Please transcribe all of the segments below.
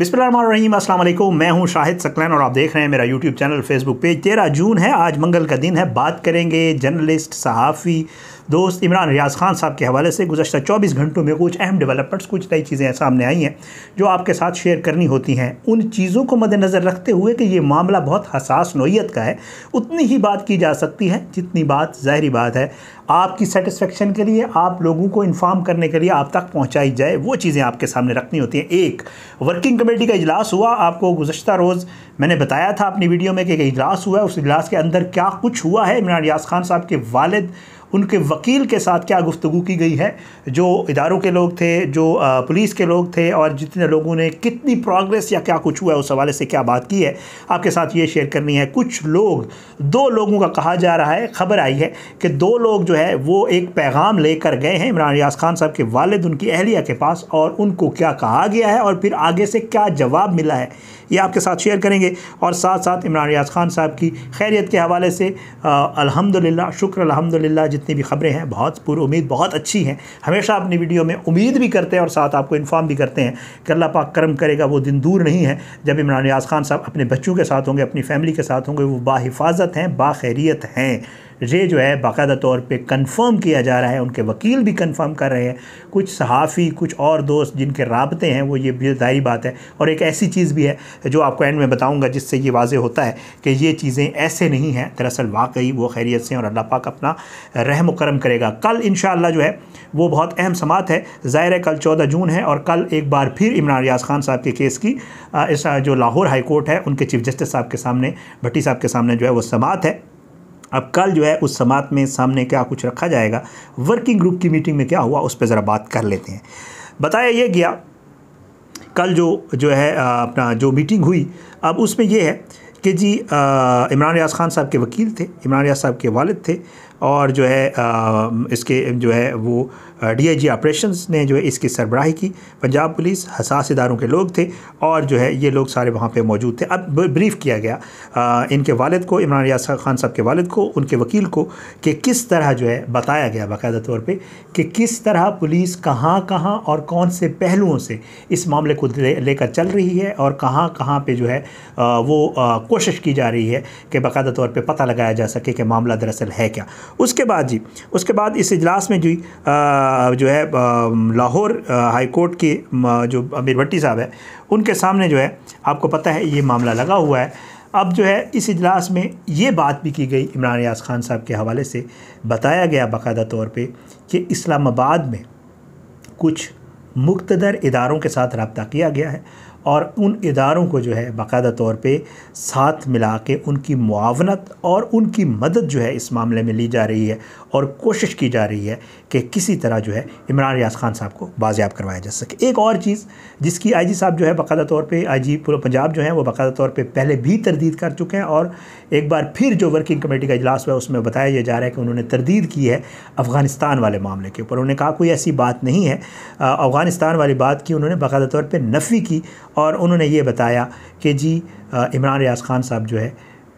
बिस्मिल्लाम असल मैं हूं शाहिद सकलैन और आप देख रहे हैं मेरा यूट्यूब चैनल फेसबुक पेज तेरह जून है आज मंगल का दिन है बात करेंगे जर्नलिस्ट सहाफ़ी दोस्त इमरान रियाज खान साहब के हवाले से गुजशत चौबीस घंटों में कुछ अहम डेवलपमेंट्स कुछ नई चीज़ें सामने आई हैं जो आपके साथ शेयर करनी होती हैं उन चीज़ों को मद्दनज़र रखते हुए कि ये मामला बहुत हसास नोयत का है उतनी ही बात की जा सकती है जितनी बात ज़ाहरी बात है आपकी सेटिस्फेक्शन के लिए आप लोगों को इन्फॉर्म करने के लिए आप तक पहुँचाई जाए वो चीज़ें आपके सामने रखनी होती हैं एक वर्किंग कमेटी का इजलास हुआ आपको गुजशत रोज़ मैंने बताया था अपनी वीडियो में कि एक इजलास हुआ है उस इजलास के अंदर क्या कुछ हुआ है इमरान रियाज खान साहब के वालद उनके वकील के साथ क्या गुफ्तु की गई है जो इदारों के लोग थे जो पुलिस के लोग थे और जितने लोगों ने कितनी प्रोग्रेस या क्या कुछ हुआ है उस हवाले से क्या बात की है आपके साथ ये शेयर करनी है कुछ लोग दो लोगों का कहा जा रहा है खबर आई है कि दो लोग जो है वो एक पैगाम लेकर गए हैं इमरान रियाज खान साहब के वालद उनकी अहलिया के पास और उनको क्या कहा गया है और फिर आगे से क्या जवाब मिला है ये आपके साथ शेयर करेंगे और साथ साथ इमरान रियाज खान साहब की खैरियत के हवाले से अलहमदिल्ला शुक्र अलहमदिल्ला जितनी भी खबरें हैं बहुत पूर्व उम्मीद बहुत अच्छी हैं हमेशा अपनी वीडियो में उम्मीद भी करते हैं और साथ आपको इन्फॉर्म भी करते हैं कि अल्लाह पाक करम करेगा वो दिन दूर नहीं है जब इमरान रियाज खान साहब अपने बच्चों के साथ होंगे अपनी फैमिली के साथ होंगे वो बाहिफाजत हैं बाखैरियत हैं ये जो है बाकायदा तौर पे कंफर्म किया जा रहा है उनके वकील भी कंफर्म कर रहे हैं कुछ सहाफ़ी कुछ और दोस्त जिनके रबते हैं वो ये भी बात है और एक ऐसी चीज़ भी है जो आपको एंड में बताऊँगा जिससे ये वाज होता है कि ये चीज़ें ऐसे नहीं हैं दरअसल वाकई वो खैरियत से और अल्लाह पाक अपना रहम करम करेगा कल इन जो है वो बहुत अहम समात है ज़ाहिर है कल चौदह जून है और कल एक बार फिर इमरान रियाज खान साहब के केस की इस जो लाहौर हाई कोर्ट है उनके चीफ जस्टिस साहब के सामने भट्टी साहब के सामने जो है वो समात है अब कल जो है उस समात में सामने क्या कुछ रखा जाएगा वर्किंग ग्रुप की मीटिंग में क्या हुआ उस पर ज़रा बात कर लेते हैं बताया यह गया कल जो जो है अपना जो मीटिंग हुई अब उसमें यह है कि जी इमरान रियाज खान साहब के वकील थे इमरान रियाज साहब के वालद थे और जो है आ, इसके जो है वो डीआईजी ऑपरेशंस ने जो है इसकी सरबराही की पंजाब पुलिस हसास इदारों के लोग थे और जो है ये लोग सारे वहाँ पर मौजूद थे अब ब्रीफ किया गया आ, इनके वालद को इमरान रियाज खान साहब के वालद को उनके वकील को कि किस तरह जो है बताया गया बाकायदा तौर पर कि किस तरह पुलिस कहाँ कहाँ और कौन से पहलुओं से इस मामले को लेकर ले चल रही है और कहाँ कहाँ पर जो है आ, वो आ, कोशिश की जा रही है कि बाकायदा तौर पर पता लगाया जा सके कि मामला दरअसल है क्या उसके बाद जी उसके बाद इस इजलास में जी आ, जो है लाहौर हाईकोर्ट के जो अमीर भट्टी साहब है उनके सामने जो है आपको पता है ये मामला लगा हुआ है अब जो है इस इजलास में ये बात भी की गई इमरान रियाज खान साहब के हवाले से बताया गया बाकायदा तौर पे कि इस्लामाबाद में कुछ मुख्तर इदारों के साथ रबता किया गया है और उन इदारों को जो है बाकायदा तौर पर साथ मिला के उनकी मुआवनत और उनकी मदद जो है इस मामले में ली जा रही है और कोशिश की जा रही है कि किसी तरह जो है इमरान रियाज खान साहब को बाजियाब करवाया जा सके एक और चीज़ जिसकी आई जी साहब जो है बाकायदा तौर पर आई जी पूरा पंजाब जो है वो बाकायदा तौर पर पहले भी तरदीद कर चुके हैं और एक बार फिर जो वर्किंग कमेटी का इजलास हुआ उसमें बताया जा रहा है कि उन्होंने तरदीद की है अफ़गानिस्तान वाले मामले के ऊपर उन्होंने कहा कोई ऐसी बात नहीं है अफ़गानिस्तान वाली बात की उन्होंने बाकायदा तौर पर नफ़ी की और उन्होंने ये बताया कि जी इमरान रियाज़ ख़ान साहब जो है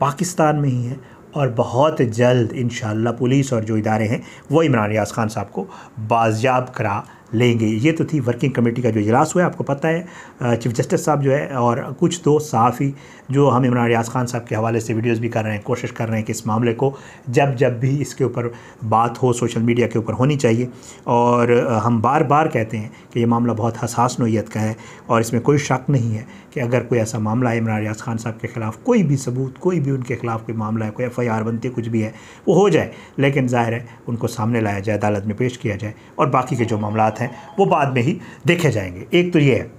पाकिस्तान में ही हैं और बहुत जल्द इन पुलिस और जो इदारे हैं वो इमरान रियाज़ ख़ान साहब को बाजियाब करा लेंगे ये तो थी वर्किंग कमेटी का जो इजलास हुआ है आपको पता है चीफ जस्टिस साहब जो है और कुछ दो सहाफ़ी जो हम इमरान रियाज खान साहब के हवाले से वीडियोज़ भी कर रहे हैं कोशिश कर रहे हैं कि इस मामले को जब जब भी इसके ऊपर बात हो सोशल मीडिया के ऊपर होनी चाहिए और हम बार बार कहते हैं कि ये मामला बहुत हसास नोयत का है और इसमें कोई शक नहीं है कि अगर कोई ऐसा मामला है इमरान रियाज खान साहब के ख़िलाफ़ कोई भी सबूत कोई भी उनके ख़िलाफ़ कोई मामला है कोई एफ़ आई आर बनती कुछ भी है वो हो जाए लेकिन ज़ाहिर है उनको सामने लाया जाए अदालत में पेश किया जाए और बाकी के जो मामला हैं वो बाद में ही देखे जाएंगे एक तो ये है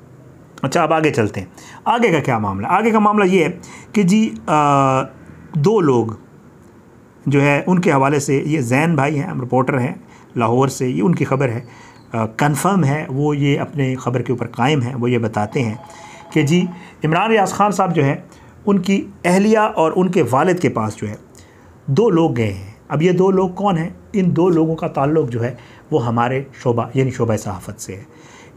अच्छा अब आगे चलते हैं आगे का क्या मामला आगे का मामला ये है कि जी आ, दो लोग जो है उनके हवाले से ये जैन भाई हैं हम रिपोर्टर हैं लाहौर से ये उनकी खबर है कंफर्म है वो ये अपने ख़बर के ऊपर कायम है वो ये बताते हैं कि जी इमरान रियाज खान साहब जो हैं उनकी अहलिया और उनके वालद के पास जो है दो लोग गए हैं अब ये दो लोग कौन हैं इन दो लोगों का ताल्लुक जो है वो हमारे शोबा यानी शोबा सहाफ़त से है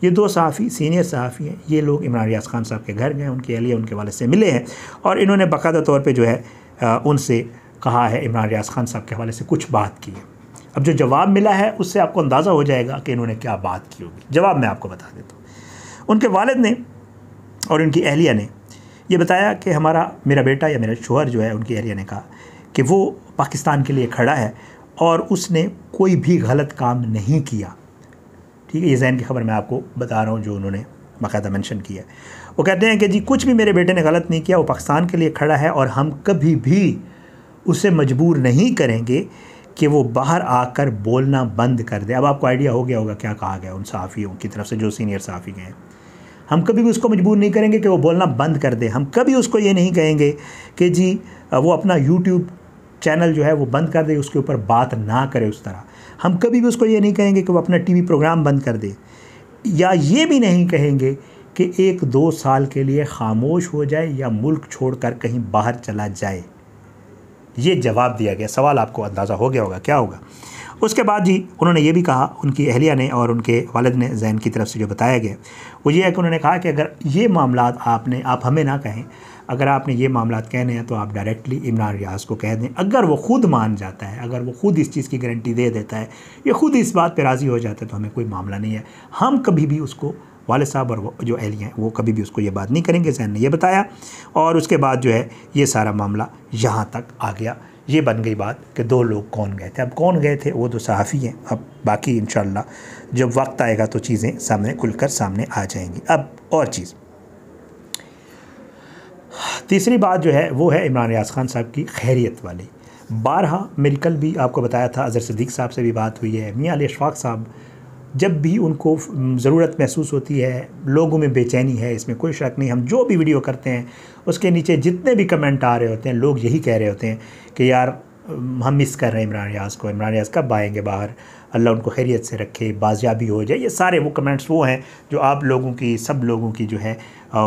ये दो सहाफ़ी सीनियर सहाफ़ी हैं ये लोग इमरान रियाज खान साहब के घर गए उनकी अहलिया उनके वालद से मिले हैं और इन्होंने बाकायदा तौर पर जो है उनसे कहा है इमरान रियाज खान साहब के हवाले से कुछ बात की है अब जो जवाब मिला है उससे आपको अंदाज़ा हो जाएगा कि इन्होंने क्या बात की होगी जवाब मैं आपको बता देता हूँ उनके वालद ने और उनकी अहलिया ने यह बताया कि हमारा मेरा बेटा या मेरा शोहर जो है उनकी अहलिया ने कहा कि वो पाकिस्तान के लिए खड़ा है और उसने कोई भी गलत काम नहीं किया ठीक है ये जहन की खबर मैं आपको बता रहा हूँ जो उन्होंने बाकायदा मेंशन किया वो कहते हैं कि जी कुछ भी मेरे बेटे ने गलत नहीं किया वो पाकिस्तान के लिए खड़ा है और हम कभी भी उसे मजबूर नहीं करेंगे कि वो बाहर आकर बोलना बंद कर दे अब आपको आइडिया हो गया होगा क्या कहा गया उन सहाफ़ियों की तरफ से जो सीनियर सहाफ़ी गए हैं हम कभी भी उसको मजबूर नहीं करेंगे कि वो बोलना बंद कर दे हम कभी उसको ये नहीं कहेंगे कि जी वो अपना यूट्यूब चैनल जो है वो बंद कर दे उसके ऊपर बात ना करे उस तरह हम कभी भी उसको ये नहीं कहेंगे कि वो अपना टीवी प्रोग्राम बंद कर दे या ये भी नहीं कहेंगे कि एक दो साल के लिए खामोश हो जाए या मुल्क छोड़कर कहीं बाहर चला जाए ये जवाब दिया गया सवाल आपको अंदाज़ा हो गया होगा क्या होगा उसके बाद जी उन्होंने ये भी कहा उनकी अहलिया ने और उनके वालद ने जैन की तरफ से जो बताया गया वो ये है कि उन्होंने कहा कि अगर ये मामला आपने आप हमें ना कहें अगर आपने ये मामला कहने हैं तो आप डायरेक्टली इमरान रियाज को कह दें अगर वो खुद मान जाता है अगर वो खुद इस चीज़ की गारंटी दे देता है या खुद इस बात पर राज़ी हो जाता है तो हमें कोई मामला नहीं है हम कभी भी उसको वाले साहब और जो अहलियाँ हैं वो कभी भी उसको ये बात नहीं करेंगे जैन ने यह बताया और उसके बाद जो है ये सारा मामला यहाँ तक आ गया ये बन गई बात कि दो लोग कौन गए थे अब कौन गए थे वो तो सहाफ़ी हैं अब बाकी इन जब वक्त आएगा तो चीज़ें सामने खुलकर सामने आ जाएंगी अब और चीज़ तीसरी बात जो है वो है इमरान रियाज खान साहब की खैरियत वाली बारहा मेरिकल भी आपको बताया था अजहर सदीक साहब से भी बात हुई है मियाँ अली अशफाक साहब जब भी उनको ज़रूरत महसूस होती है लोगों में बेचैनी है इसमें कोई शक नहीं हम जो भी वीडियो करते हैं उसके नीचे जितने भी कमेंट आ रहे होते हैं लोग यही कह रहे होते हैं कि यार हम मिस कर रहे हैं इमरान रियाज को इमरान रियाज कब आएंगे बाहर अल्लाह उनको खैरियत से रखे बाजियाबी हो जाए ये सारे वो कमेंट्स वो हैं जो आप लोगों की सब लोगों की जो है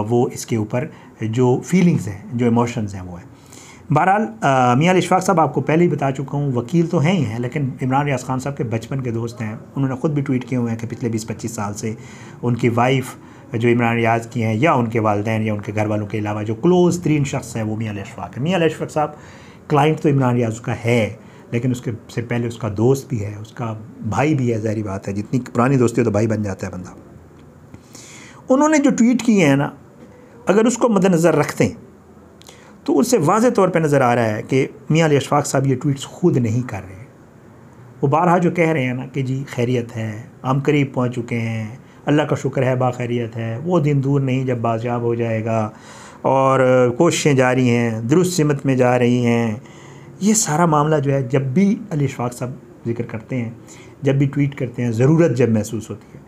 वो इसके ऊपर जो फीलिंग्स हैं जो इमोशंस हैं वो हैं बहरहाल मियाँ इशफाक साहब आपको पहले ही बता चुका हूँ वकील तो हैं ही हैं लेकिन इमरान रियाज खान साहब के बचपन के दोस्त हैं उन्होंने ख़ुद भी ट्वीट किए हुए हैं कि पिछले बीस पच्चीस साल से उनकी वाइफ़ जो इमरान रियाज की हैं या उनके वालदेन या उनके घर वालों के अलावा जो क्लोज़ तरीन शख्स हैं वो मियाँ इशफाक है मियाँ इशफाक साहब क्लाइंट तो इमरान रियाज का है लेकिन उसके से पहले उसका दोस्त भी है उसका भाई भी है जहरी बात है जितनी पुरानी दोस्ती हो तो भाई बन जाता है बंदा उन्होंने जो ट्वीट किए हैं ना अगर उसको मद्दनज़र रखते हैं तो उससे वाज तौर पर नज़र आ रहा है कि मियाँ अली अशफाक साहब ये ट्वीट्स खुद नहीं कर रहे वो बारहा जो कह रहे हैं ना कि जी खैरियत है हम करीब पहुँच चुके हैं अल्लाह का शुक्र है बाखैरियत है वो दिन दूर नहीं जब बाजियाब हो जाएगा और कोशिशें जारी हैं दुरुस्त सिमत में जा रही हैं ये सारा मामला जो है जब भी अली अशफाक साहब जिक्र करते हैं जब भी ट्वीट करते हैं ज़रूरत जब महसूस होती है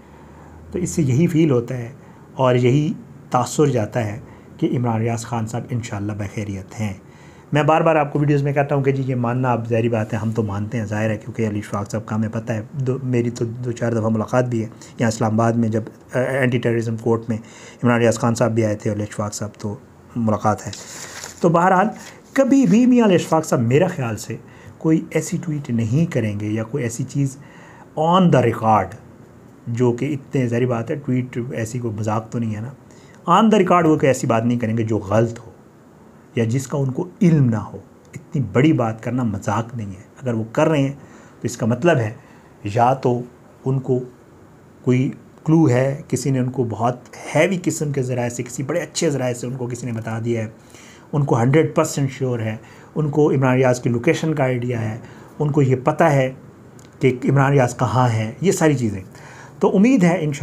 तो इससे यही फील होता है और यही तासर जाता है कि इमरान रियाज खान साहब इन बखैरियत हैं मैं बार बार आपको वीडियोस में कहता हूँ कि जी ये मानना आप जहरी बात है हम तो मानते हैं ज़ाहिर है क्योंकि अली शफाक साहब का हमें पता है दो मेरी तो दो चार दफ़ा मुलाकात भी है यहाँ इस्लामाबाद में जब आ, एंटी टेररिज़म कोर्ट में इमरान रियाज खान साहब भी आए थे अली शफाक साहब तो मुलाकात है तो बहरहाल कभी भी मियाँ अली शफाक साहब मेरा ख्याल से कोई ऐसी ट्वीट नहीं करेंगे या कोई ऐसी चीज़ ऑन द रिकॉर्ड जो कि इतने जहरी बात है ट्वीट ऐसी कोई मजाक तो नहीं है ना ऑन द रिकॉर्ड वो कोई ऐसी बात नहीं करेंगे जो गलत हो या जिसका उनको इल्म ना हो इतनी बड़ी बात करना मजाक नहीं है अगर वो कर रहे हैं तो इसका मतलब है या तो उनको कोई क्लू है किसी ने उनको बहुत हैवी किस्म के ज़राए से किसी बड़े अच्छे ज़राए से उनको किसी ने बता दिया है उनको हंड्रेड परसेंट श्योर है उनको इमरान रियाज की लोकेशन का आइडिया है उनको ये पता है कि इमरान रियाज कहाँ है ये सारी चीज़ें तो उम्मीद है इन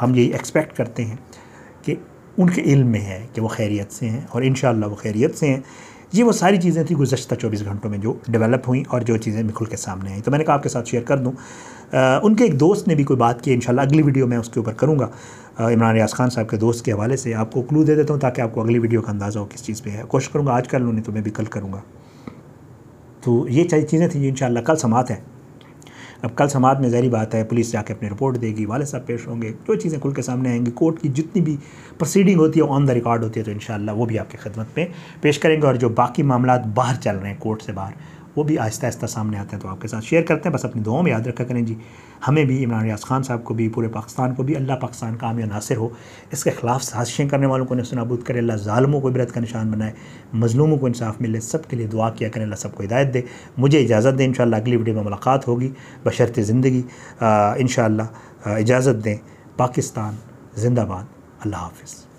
हम यही एक्सपेक्ट करते हैं कि उनके इल्म में है कि वो खैरियत से हैं और इन वो खैरियत से हैं ये वो सारी चीज़ें थी गुजशत चौबीस घंटों में जो डेवलप हुई और जो चीज़ें खुल के सामने आई तो मैंने कहा आपके साथ शेयर कर दूँ उनके एक दोस्त ने भी कोई बात की इन अगली वीडियो मैं उसके ऊपर करूँगा इमरान रियाज खान साहब के दोस्त के हवाले से आपको क्लू दे देता हूँ ताकि आपको अगली वीडियो का अंदाज़ा हो किस चीज़ पर है कोशिश करूँगा आज कर लूँ नहीं तो मैं भी कल करूँगा तो ये चीज़ें थी जो इन कल समात है अब कल समाज में जहरी बात है पुलिस जाके अपनी रिपोर्ट देगी वाले साहब पेश होंगे जो चीज़ें खुल के सामने आएंगी कोर्ट की जितनी भी प्रोसीडिंग होती है ऑन द रिकॉर्ड होती है तो इन वो भी आपकी खदमत में पेश करेंगे और जो बाकी मामला बाहर चल रहे हैं कोर्ट से बाहर वो भी आहिस्ता आहिस्ता सामने आते हैं तो आपके साथ शेयर करते हैं बस अपनी दुआओं में याद रखा करें जी हमें भी इमरान रियाज खान साहब को भी पूरे पाकिस्तान को भी अल्लाह पाकिस्तान का आमिया नासिर हो इसके खिलाफ साजिशें करने वालों को नबूद करें अल्लाह ालमों को इबरत का निशान बनाए मजलूमों को इंसाफ मिले सब के लिए दुआ किया करें अल्लाह सबको हिदायत दे मुझे इजाज़त दें इन अगली वीडियो में मुलाकात होगी बशरत ज़िंदगी इन इजाज़त दें पाकिस्तान जिंदाबाद अल्लाह हाफिज़